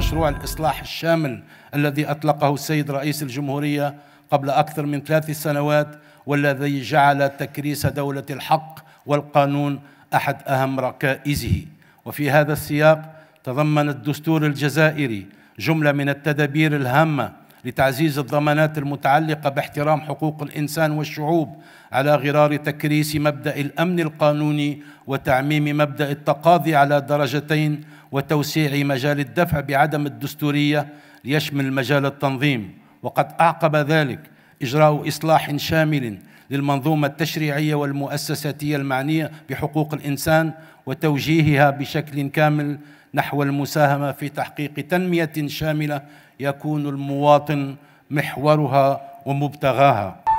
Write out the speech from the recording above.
مشروع الإصلاح الشامل الذي أطلقه السيد رئيس الجمهورية قبل أكثر من ثلاث سنوات والذي جعل تكريس دولة الحق والقانون أحد أهم ركائزه وفي هذا السياق تضمن الدستور الجزائري جملة من التدابير الهامة لتعزيز الضمانات المتعلقة باحترام حقوق الإنسان والشعوب على غرار تكريس مبدأ الأمن القانوني وتعميم مبدأ التقاضي على درجتين وتوسيع مجال الدفع بعدم الدستورية ليشمل مجال التنظيم وقد أعقب ذلك إجراء إصلاح شامل للمنظومة التشريعية والمؤسساتية المعنية بحقوق الإنسان وتوجيهها بشكل كامل نحو المساهمة في تحقيق تنمية شاملة يكون المواطن محورها ومبتغاها